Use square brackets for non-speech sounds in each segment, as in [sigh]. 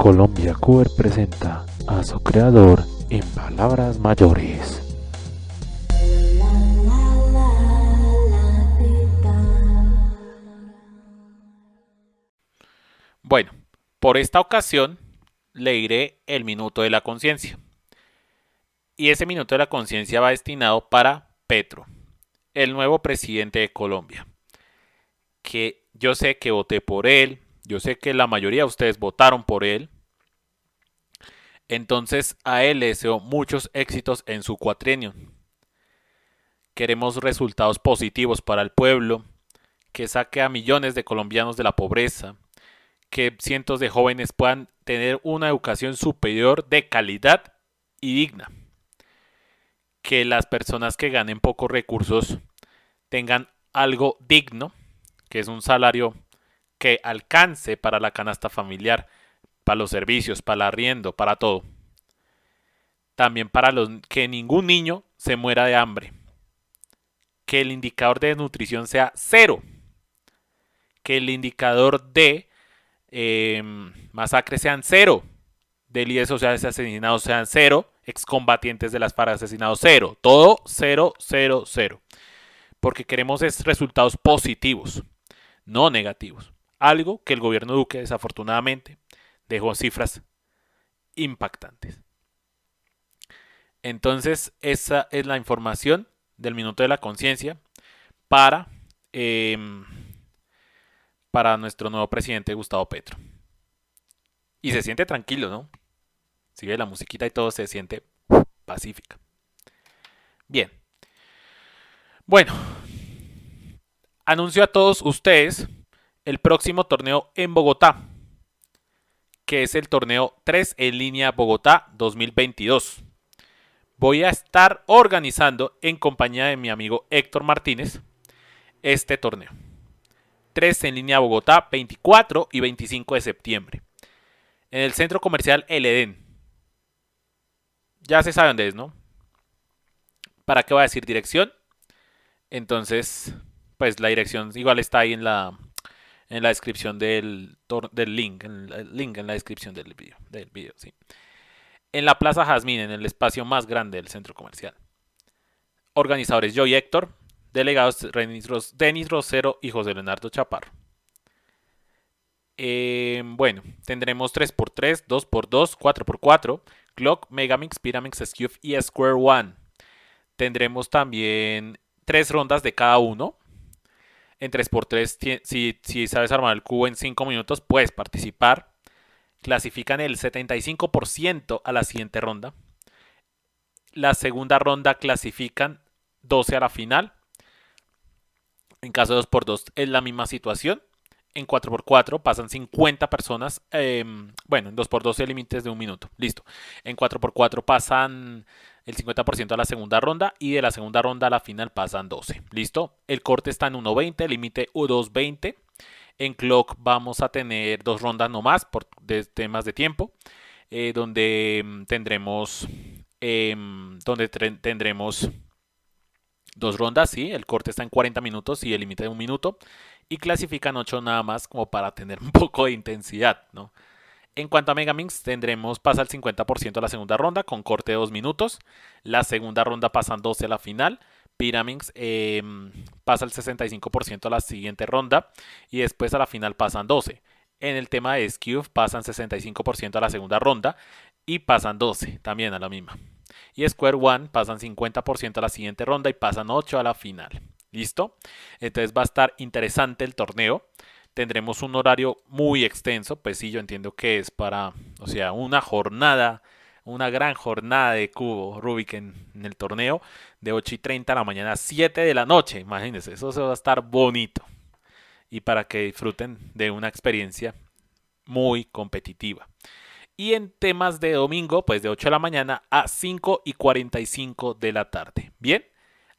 Colombia Cover presenta a su creador en palabras mayores. Bueno, por esta ocasión iré el minuto de la conciencia. Y ese minuto de la conciencia va destinado para Petro, el nuevo presidente de Colombia, que yo sé que voté por él, yo sé que la mayoría de ustedes votaron por él. Entonces a él le deseo muchos éxitos en su cuatrienio. Queremos resultados positivos para el pueblo, que saque a millones de colombianos de la pobreza, que cientos de jóvenes puedan tener una educación superior de calidad y digna, que las personas que ganen pocos recursos tengan algo digno, que es un salario que alcance para la canasta familiar, para los servicios, para el arriendo, para todo. También para los, que ningún niño se muera de hambre. Que el indicador de desnutrición sea cero. Que el indicador de em, masacre sean cero. De sociales asesinados sean cero. Excombatientes de las FARC asesinados cero. Todo cero, cero, cero. Porque queremos resultados positivos, no negativos algo que el gobierno Duque desafortunadamente dejó cifras impactantes. Entonces, esa es la información del minuto de la conciencia para, em, para nuestro nuevo presidente Gustavo Petro. Y se siente tranquilo, ¿no? Sigue la musiquita y todo se siente pacífica. Bien. Bueno, anuncio a todos ustedes el próximo torneo en Bogotá, que es el torneo 3 en línea Bogotá 2022. Voy a estar organizando en compañía de mi amigo Héctor Martínez este torneo. 3 en línea Bogotá 24 y 25 de septiembre. En el centro comercial El Edén. Ya se sabe dónde es, ¿no? ¿Para qué va a decir dirección? Entonces, pues la dirección igual está ahí en la, en la descripción del, del link, en el link en la descripción del video, del video ¿sí? En la Plaza Jazmín, en el espacio más grande del centro comercial. Organizadores yo y Héctor, delegados Denis Rosero y José Leonardo Chaparro. Em, bueno, tendremos 3x3, 2x2, 4x4, Clock, Megamix, Pyramix, Skew y Square One. Tendremos también tres rondas de cada uno. En 3x3, si, sabes armar el cubo en 5 minutos, puedes participar. Clasifican el 75% a la siguiente ronda. La segunda ronda clasifican 12 a la final. En caso de 2x2 es la misma situación. En 4x4 pasan 50 personas. Em, bueno, en 2x2 el límite es de un minuto. Listo. En 4x4 pasan el 50% a la segunda ronda y de la segunda ronda a la final pasan 12. ¿Listo? El corte está en 1.20, límite u 2.20. En clock vamos a tener dos rondas no más, por temas de tiempo, eh, donde mm, tendremos... Em, donde tendremos dos rondas, sí, el corte está en 40 minutos y el límite de un minuto. Y clasifican 8 nada más como para tener [laughs] un poco de intensidad, ¿no? En cuanto a Megamix, tendremos pasa el 50% a la segunda ronda con corte de 2 minutos. La segunda ronda pasan 12 a la final. Pyraminx em, pasa el 65% a la siguiente ronda y después a la final pasan 12. En el tema de Skew pasan 65% a la segunda ronda y pasan 12 también a la misma. Y Square One pasan 50% a la siguiente ronda y pasan 8 a la final. ¿Listo? Entonces va a estar interesante el torneo tendremos un horario muy extenso, pues sí, yo entiendo que es para, o sea, una jornada, una gran jornada de cubo Rubik en, el torneo, de 8 y 30 de la mañana a 7 de la noche, imagínense, eso se va a estar bonito. Y para que disfruten de una experiencia muy competitiva. Y en temas de domingo, pues de 8 de la mañana a 5 y 45 de la tarde. Bien,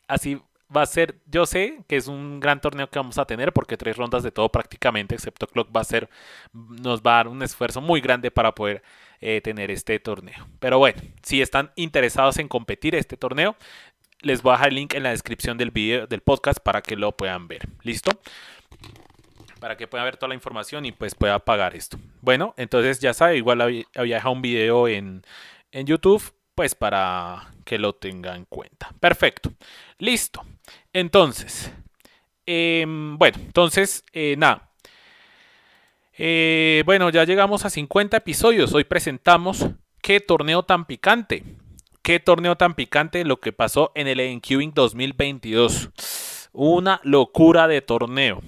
así va a ser, yo sé que es un gran torneo que vamos a tener porque tres rondas de todo prácticamente, excepto Clock, va a ser, nos va a dar un esfuerzo muy grande para poder eh, tener este torneo. Pero bueno, si están interesados en competir este torneo, les voy a dejar el link en la descripción del video, del podcast para que lo puedan ver. ¿Listo? Para que puedan ver toda la información y pues pueda pagar esto. Bueno, entonces ya sabe, igual había dejado un video en, en YouTube pues para que lo tengan en cuenta. Perfecto. Listo. Entonces, em, bueno, entonces, eh, nada. Eh, bueno, ya llegamos a 50 episodios. Hoy presentamos qué torneo tan picante. Qué torneo tan picante lo que pasó en el Enqueuing 2022. Una locura de torneo.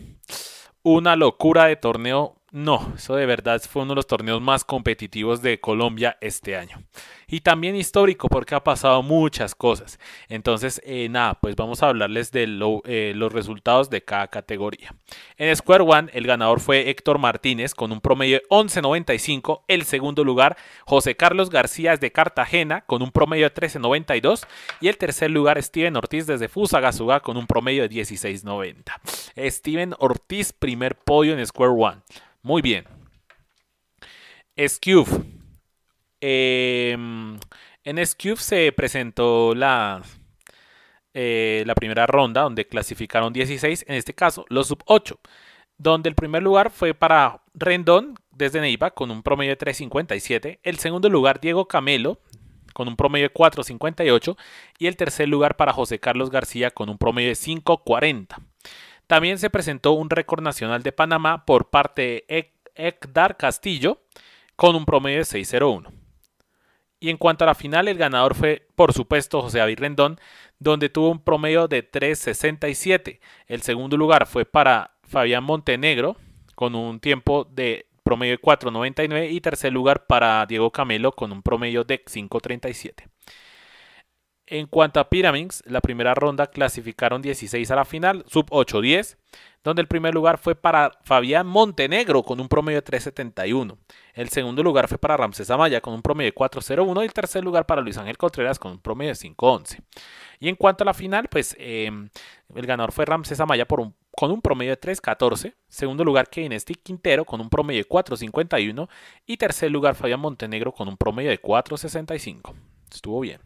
Una locura de torneo. No, eso de verdad fue uno de los torneos más competitivos de Colombia este año y también histórico porque ha pasado muchas cosas. Entonces, eh, nada, pues vamos a hablarles de eh, los resultados de cada categoría. En Square One, el ganador fue Héctor Martínez con un promedio de 11.95. El segundo lugar, José Carlos García de Cartagena con un promedio de 13.92. Y el tercer lugar, Steven Ortiz desde Fusagasugá con un promedio de 16.90. Steven Ortiz, primer podio en Square One. Muy bien. Skew Em, en Scube se presentó la, eh, la primera ronda donde clasificaron 16, en este caso los sub 8, donde el primer lugar fue para Rendón desde Neiva con un promedio de 3.57, el segundo lugar Diego Camelo con un promedio de 4.58 y el tercer lugar para José Carlos García con un promedio de 5.40. También se presentó un récord nacional de Panamá por parte de Ekdar Castillo con un promedio de 6.01. Y en cuanto a la final, el ganador fue, por supuesto, José David Rendón, donde tuvo un promedio de 3.67. El segundo lugar fue para Fabián Montenegro, con un tiempo de promedio de 4.99. Y tercer lugar para Diego Camelo, con un promedio de 5.37. En cuanto a Pyramids, la primera ronda clasificaron 16 a la final, sub 8-10, donde el primer lugar fue para Fabián Montenegro con un promedio de 3.71. El segundo lugar fue para Ramsés Amaya con un promedio de 4.01 y el tercer lugar para Luis Ángel Contreras con un promedio de 5.11. Y en cuanto a la final, pues em, el ganador fue Ramsés Amaya con un promedio de 3.14, segundo lugar Kevin Stick Quintero con un promedio de 4.51 y tercer lugar Fabián Montenegro con un promedio de 4.65. Estuvo bien.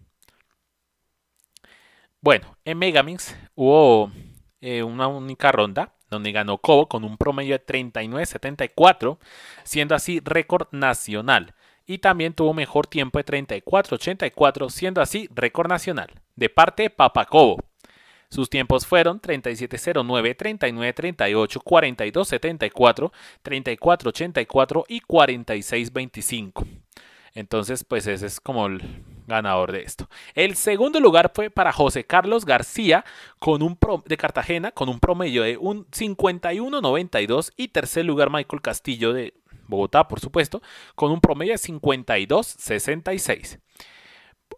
Bueno, en Megamix hubo eh, una única ronda donde ganó Cobo con un promedio de 39.74, siendo así récord nacional. Y también tuvo mejor tiempo de 34.84, siendo así récord nacional, de parte de Papa Sus tiempos fueron 37.09, 39.38, 42.74, 34.84 y 46.25. Entonces, pues ese es como el ganador de esto. El segundo lugar fue para José Carlos García con un de Cartagena con un promedio de un 51.92 y tercer lugar Michael Castillo de Bogotá, por supuesto, con un promedio de 52.66.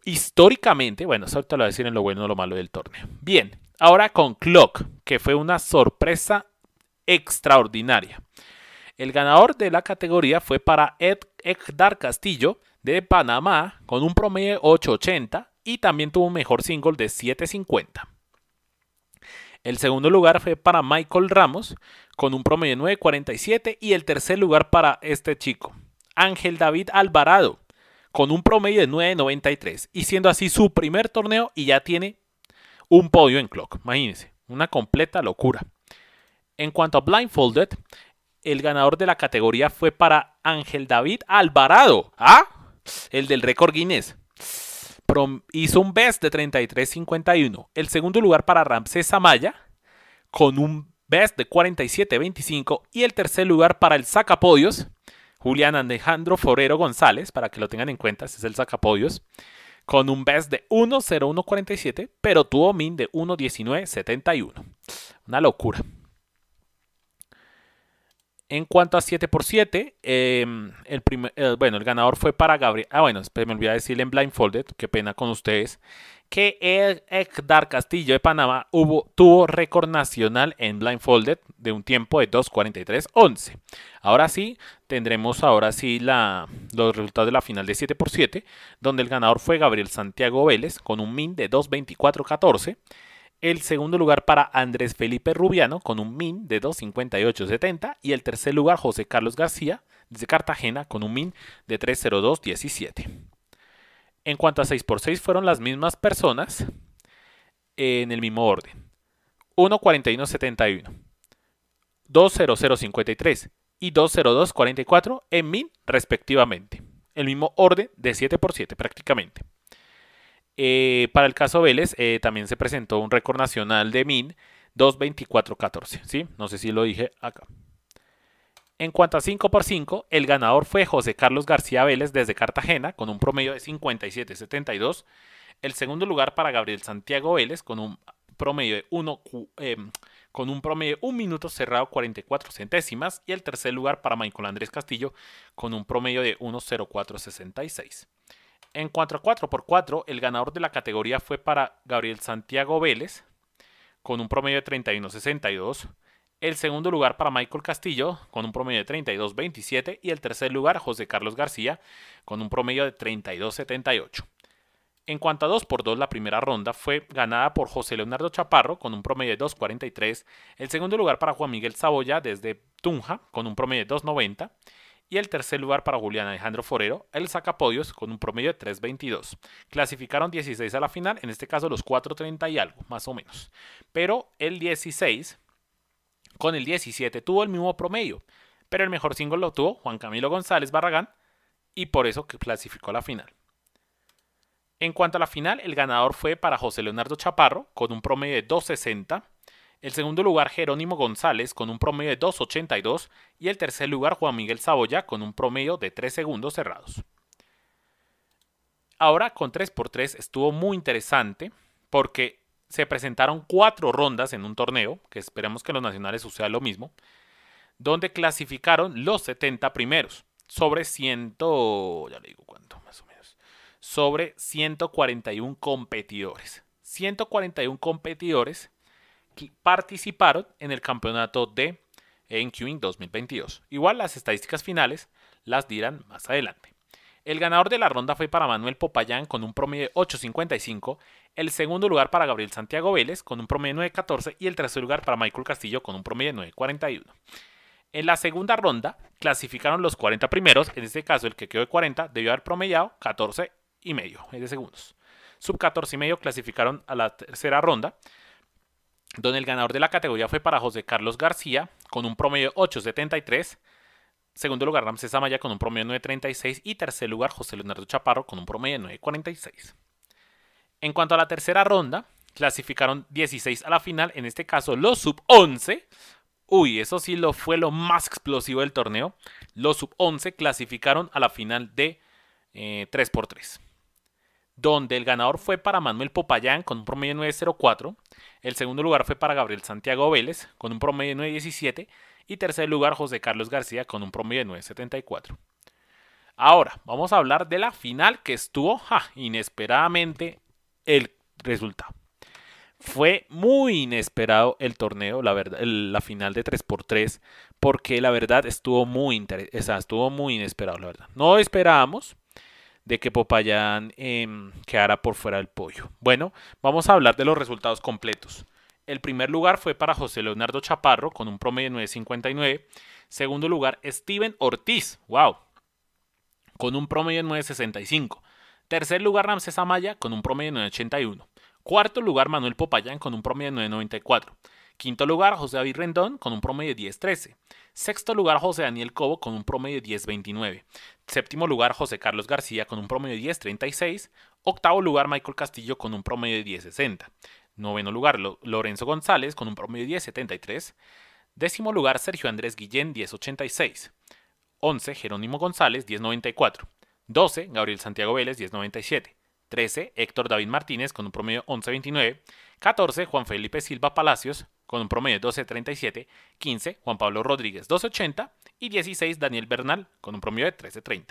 Históricamente, bueno, eso te lo voy a decir en lo bueno o lo malo del torneo. Bien, ahora con Clock, que fue una sorpresa extraordinaria. El ganador de la categoría fue para Ed Castillo de Panamá con un promedio de 8.80 y también tuvo un mejor single de 7.50. El segundo lugar fue para Michael Ramos con un promedio de 9.47 y el tercer lugar para este chico, Ángel David Alvarado, con un promedio de 9.93 y siendo así su primer torneo y ya tiene un podio en clock. Imagínense, una completa locura. En cuanto a Blindfolded, el ganador de la categoría fue para Ángel David Alvarado. ¿Ah? el del récord Guinness. hizo un best de 33.51. El segundo lugar para Ramsés Amaya, con un best de 47.25. Y el tercer lugar para el sacapodios, Julián Alejandro Forero González, para que lo tengan en cuenta, ese es el sacapodios, con un best de 1.01.47, pero tuvo min de 1.19.71. Una locura. En cuanto a 7 por 7 em, el eh, bueno, el ganador fue para Gabriel. Ah, bueno, me olvidé decirle en Blindfolded, qué pena con ustedes, que el Ekdar Castillo de Panamá tuvo récord nacional en Blindfolded de un tiempo de 2.43.11. Ahora sí, tendremos ahora sí los resultados de la final de 7 x 7 donde el ganador fue Gabriel Santiago Vélez con un min de 2.24.14. El segundo lugar para Andrés Felipe Rubiano con un min de 2.58.70 y el tercer lugar José Carlos García desde Cartagena con un min de 3.02.17. En cuanto a 6x6 fueron las mismas personas en el mismo orden. 1.41.71, 2.00.53 y 2.02.44 en min respectivamente. El mismo orden de 7x7 prácticamente. Eh, para el caso Vélez eh, también se presentó un récord nacional de min 2.24.14, ¿sí? No sé si lo dije acá. En cuanto a 5x5, el ganador fue José Carlos García Vélez desde Cartagena con un promedio de 57.72. El segundo lugar para Gabriel Santiago Vélez con un promedio de 1 em, con un promedio 1 minuto cerrado 44 centésimas y el tercer lugar para Michael Andrés Castillo con un promedio de 1.04.66. En cuanto a 4x4, el ganador de la categoría fue para Gabriel Santiago Vélez, con un promedio de 31.62. El segundo lugar para Michael Castillo, con un promedio de 32.27. Y el tercer lugar, José Carlos García, con un promedio de 32.78. En cuanto a 2x2, la primera ronda fue ganada por José Leonardo Chaparro con un promedio de 2.43. El segundo lugar para Juan Miguel Saboya desde Tunja con un promedio de 2.90 y el tercer lugar para Julián Alejandro Forero, el sacapodios con un promedio de 3.22. Clasificaron 16 a la final, en este caso los 4.30 y algo, más o menos. Pero el 16 con el 17 tuvo el mismo promedio, pero el mejor single lo tuvo Juan Camilo González Barragán y por eso que clasificó a la final. En cuanto a la final, el ganador fue para José Leonardo Chaparro con un promedio de 2.60 el segundo lugar Jerónimo González con un promedio de 2.82 y el tercer lugar Juan Miguel Saboya con un promedio de 3 segundos cerrados. Ahora con 3x3 estuvo muy interesante porque se presentaron cuatro rondas en un torneo, que esperemos que en los nacionales suceda lo mismo, donde clasificaron los 70 primeros sobre 100, ya le digo cuánto más o menos, sobre 141 competidores. 141 competidores participaron en el campeonato de NQing 2022. Igual las estadísticas finales las dirán más adelante. El ganador de la ronda fue para Manuel Popayán con un promedio de 8.55, el segundo lugar para Gabriel Santiago Vélez con un promedio de 9.14 y el tercer lugar para Michael Castillo con un promedio de 9.41. En la segunda ronda clasificaron los 40 primeros, en este caso el que quedó de 40 debió haber promediado 14 y medio de segundos. Sub 14 y medio clasificaron a la tercera ronda, donde el ganador de la categoría fue para José Carlos García con un promedio de 8.73, segundo lugar Ramsés Amaya con un promedio de 9.36 y tercer lugar José Leonardo Chaparro con un promedio de 9.46. En cuanto a la tercera ronda, clasificaron 16 a la final, en este caso los sub 11. Uy, eso sí lo fue lo más explosivo del torneo. Los sub 11 clasificaron a la final de 3x3. Eh, donde el ganador fue para Manuel Popayán con un promedio 9.04, el segundo lugar fue para Gabriel Santiago Vélez con un promedio 9.17 y tercer lugar José Carlos García con un promedio de 9.74. Ahora, vamos a hablar de la final que estuvo inesperadamente el resultado. Fue muy inesperado el torneo, la, verdad, la final de 3x3, porque la verdad estuvo muy, estuvo muy inesperado, la verdad. No esperábamos, de que Popayán em, quedara por fuera del pollo. Bueno, vamos a hablar de los resultados completos. El primer lugar fue para José Leonardo Chaparro con un promedio de 9.59. Segundo lugar, Steven Ortiz, wow, con un promedio de 9.65. Tercer lugar, Ramsés Amaya con un promedio de 9.81. Cuarto lugar, Manuel Popayán con un promedio de 9.94. Quinto lugar, José David Rendón con un promedio de 10-13. Sexto lugar, José Daniel Cobo con un promedio de 10-29. Séptimo lugar, José Carlos García con un promedio de 10-36. Octavo lugar, Michael Castillo con un promedio de 10.60, 60 Noveno lugar, Lorenzo González con un promedio de 10-73. Décimo lugar, Sergio Andrés Guillén, 10.86, 86 11, Jerónimo González, 10.94, 94 12, Gabriel Santiago Vélez, 10-97. 13, Héctor David Martínez con un promedio 11-29. 14, Juan Felipe Silva Palacios, con un promedio de 12.37, 15 Juan Pablo Rodríguez 12.80 y 16 Daniel Bernal con un promedio de 13.30.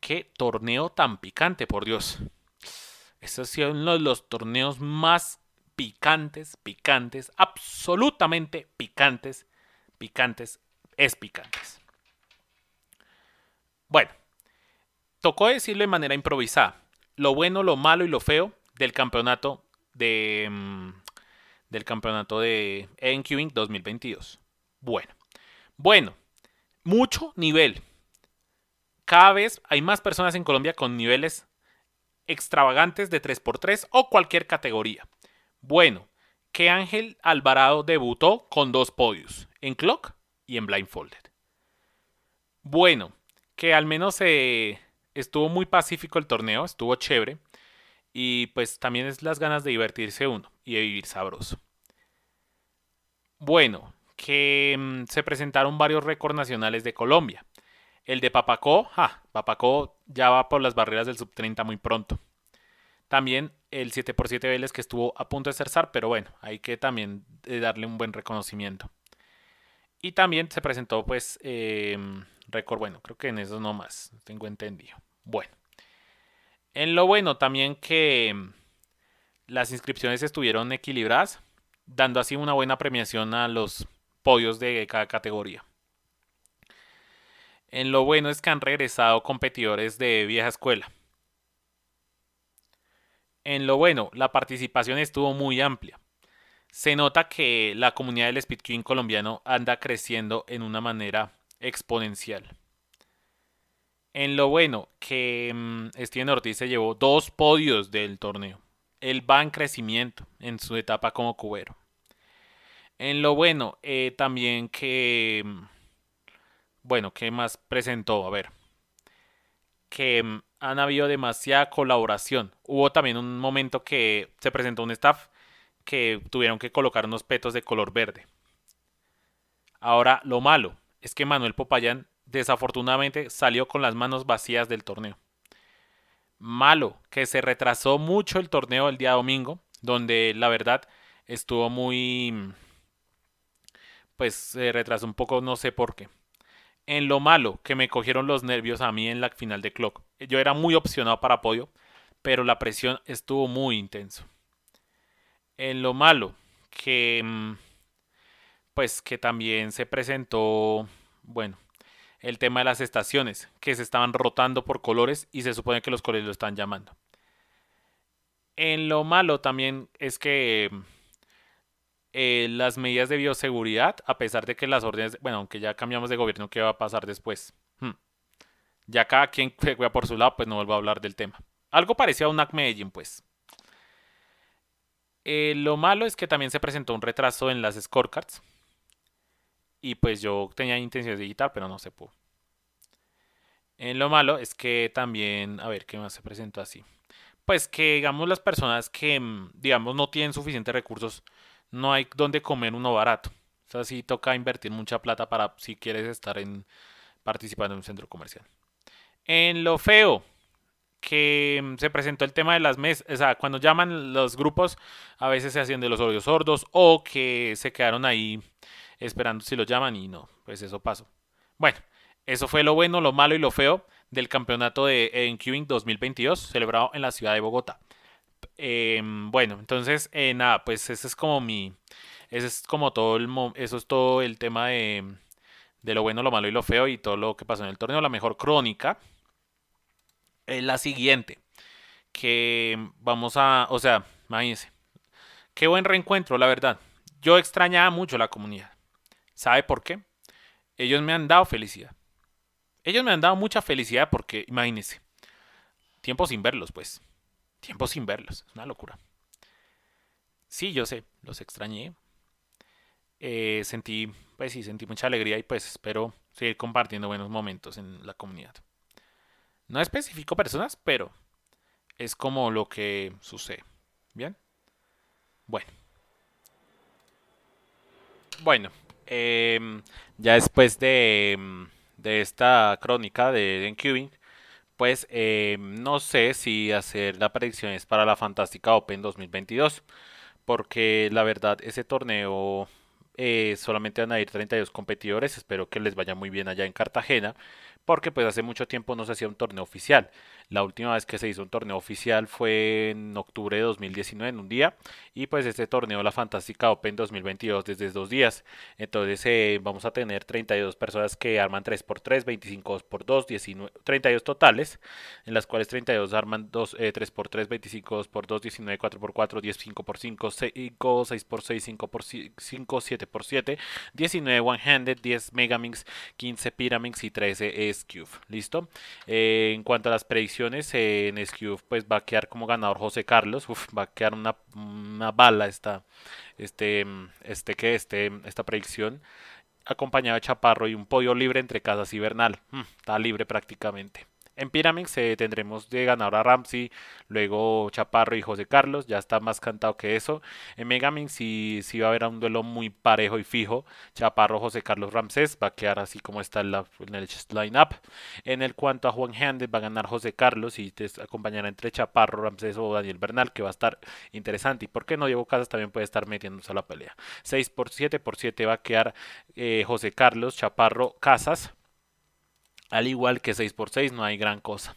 Qué torneo tan picante, por Dios. Estos ha sido uno de los torneos más picantes, picantes, absolutamente picantes, picantes, es picantes. Bueno, tocó decirlo de manera improvisada. Lo bueno, lo malo y lo feo del campeonato de, mm, del campeonato de NQ 2022. Bueno, bueno, mucho nivel. Cada vez hay más personas en Colombia con niveles extravagantes de 3x3 o cualquier categoría. Bueno, que Ángel Alvarado debutó con dos podios, en Clock y en Blindfolded. Bueno, que al menos se eh, estuvo muy pacífico el torneo, estuvo chévere y pues también es las ganas de divertirse uno y de vivir sabroso. Bueno, que mm, se presentaron varios récords nacionales de Colombia. El de Papacó, ah, Papacó ya va por las barreras del sub 30 muy pronto. También el 7x7 Vélez que estuvo a punto de cerzar, pero bueno, hay que también eh, darle un buen reconocimiento. Y también se presentó pues em, récord, bueno, creo que en esos no más, tengo entendido. Bueno, en lo bueno también que mm, las inscripciones estuvieron equilibradas, dando así una buena premiación a los podios de cada categoría. En lo bueno es que han regresado competidores de vieja escuela. En lo bueno, la participación estuvo muy amplia. Se nota que la comunidad del speed colombiano anda creciendo en una manera exponencial en lo bueno que mm, Steven Ortiz se llevó dos podios del torneo. Él va en crecimiento en su etapa como cubero. En lo bueno eh, también que... Mm, bueno, ¿qué más presentó? A ver. Que mm, han habido demasiada colaboración. Hubo también un momento que se presentó un staff que tuvieron que colocar unos petos de color verde. Ahora, lo malo es que Manuel Popayán desafortunadamente salió con las manos vacías del torneo. Malo, que se retrasó mucho el torneo el día domingo, donde la verdad estuvo muy... pues se retrasó un poco, no sé por qué. En lo malo, que me cogieron los nervios a mí en la final de Clock. Yo era muy opcionado para apoyo pero la presión estuvo muy intenso. En lo malo, que... Mm, pues que también se presentó... bueno, el tema de las estaciones, que se estaban rotando por colores y se supone que los colores lo están llamando. En lo malo también es que eh, las medidas de bioseguridad, a pesar de que las órdenes, bueno, aunque ya cambiamos de gobierno, ¿qué va a pasar después? Hmm. Ya cada quien se [laughs] por su lado, pues no vuelvo a hablar del tema. Algo parecido a un Medellín, pues. Eh, lo malo es que también se presentó un retraso en las scorecards, y pues yo tenía intenciones de editar, pero no se pudo. En eh, lo malo es que también, a ver, ¿qué más se presentó así? Pues que, digamos, las personas que, mm, digamos, no tienen suficientes recursos, no hay donde comer uno barato. O sea, sí toca invertir mucha plata para si quieres estar en, participando en un centro comercial. En lo feo, que mm, se presentó el tema de las mesas, o sea, cuando llaman los grupos, a veces se hacen de los oídos sordos o que se quedaron ahí esperando si lo llaman y no, pues eso pasó. Bueno, eso fue lo bueno, lo malo y lo feo del campeonato de encubing 2022 celebrado en la ciudad de Bogotá. Em, bueno, entonces, eh, nada, pues ese es como mi. es como todo el. Eso es todo el tema de, de lo bueno, lo malo y lo feo y todo lo que pasó en el torneo. La mejor crónica es la siguiente. Que vamos a. O sea, imagínense. Qué buen reencuentro, la verdad. Yo extrañaba mucho la comunidad. ¿Sabe por qué? Ellos me han dado felicidad. Ellos me han dado mucha felicidad porque, imagínense, tiempo sin verlos, pues. Tiempo sin verlos, es una locura. Sí, yo sé, los extrañé. Eh, sentí, pues sí, sentí mucha alegría y pues espero seguir compartiendo buenos momentos en la comunidad. No especifico personas, pero es como lo que sucede. ¿Bien? Bueno. Bueno, eh, ya después em, de, esta crónica de Encubing, pues em, no sé si hacer la predicción es para la Fantástica Open 2022, porque la verdad ese torneo eh, solamente van a ir 32 competidores, espero que les vaya muy bien allá en Cartagena, porque pues hace mucho tiempo no se hacía un torneo oficial. La última vez que se hizo un torneo oficial fue en octubre de 2019, en un día. Y pues este torneo, la Fantástica Open 2022, desde dos días. Entonces eh, vamos a tener 32 personas que arman 3x3, 25 x 2 32 totales, en las cuales 32 arman 3x3, 25 x 2 19 4x4, 10 5x5, 5, x 5 6 5x5, 7x7, 19 one-handed, 10 megamix, 15 pyraminx y 13 s-cube. ¿Listo? Eh, en cuanto a las predicciones, en SQ pues va a quedar como ganador José Carlos. va a quedar una, bala esta, este, este, que, este, esta predicción. Acompañado de Chaparro y un pollo libre entre Casas y Bernal. Mm, está libre prácticamente. En Pyramids tendremos de ganar a Ramsey, luego Chaparro y José Carlos, ya está más cantado que eso. En Megaminx sí, va a haber un duelo muy parejo y fijo. Chaparro, José Carlos, Ramsés va a quedar así como está en, el line-up. En el cuanto a Juan Hernández va a ganar José Carlos y te acompañará entre Chaparro, Ramsés o Daniel Bernal, que va a estar interesante. Y por qué no, Diego Casas también puede estar metiéndose a la pelea. 6 por 7 por 7 va a quedar eh, José Carlos, Chaparro, Casas. Al igual que 6x6 no hay gran cosa.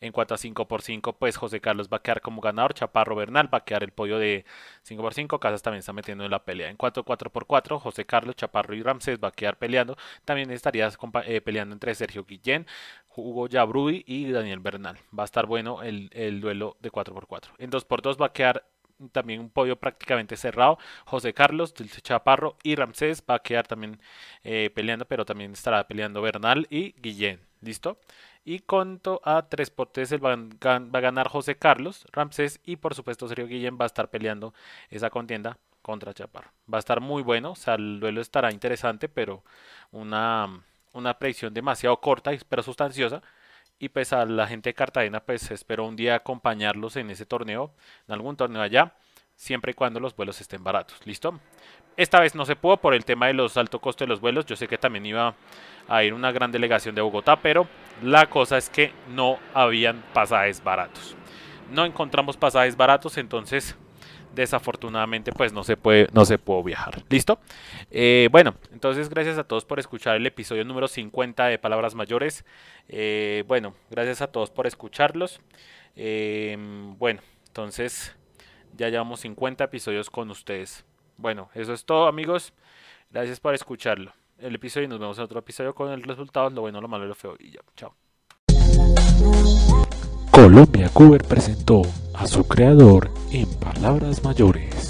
En cuanto a 5x5, pues José Carlos va a quedar como ganador, Chaparro Bernal va a quedar el pollo de 5x5, Casas también está metiendo en la pelea. En cuanto a 4x4, José Carlos, Chaparro y Ramsés va a quedar peleando. También estaría eh, peleando entre Sergio Guillén, Hugo Yabrui y Daniel Bernal. Va a estar bueno el, el duelo de 4x4. En 2x2 va a quedar también un podio prácticamente cerrado. José Carlos, Chaparro y Ramsés va a quedar también eh, peleando, pero también estará peleando Bernal y Guillén. ¿Listo? Y conto a tres 3 va, a ganar José Carlos, Ramsés y por supuesto Sergio Guillén va a estar peleando esa contienda contra Chaparro. Va a estar muy bueno, o sea, el duelo estará interesante, pero una, una predicción demasiado corta, pero sustanciosa y pues a la gente de Cartagena pues espero un día acompañarlos en ese torneo, en algún torneo allá, siempre y cuando los vuelos estén baratos, ¿listo? Esta vez no se pudo por el tema de los alto costo de los vuelos, yo sé que también iba a ir una gran delegación de Bogotá, pero la cosa es que no habían pasajes baratos. No encontramos pasajes baratos, entonces desafortunadamente pues no se puede no se pudo viajar listo eh, bueno entonces gracias a todos por escuchar el episodio número 50 de palabras mayores eh, bueno gracias a todos por escucharlos eh, bueno entonces ya llevamos 50 episodios con ustedes bueno eso es todo amigos gracias por escucharlo el episodio y nos vemos en otro episodio con el resultado lo bueno lo malo y lo feo y ya chao Colombia Cover presentó a su creador en palabras mayores.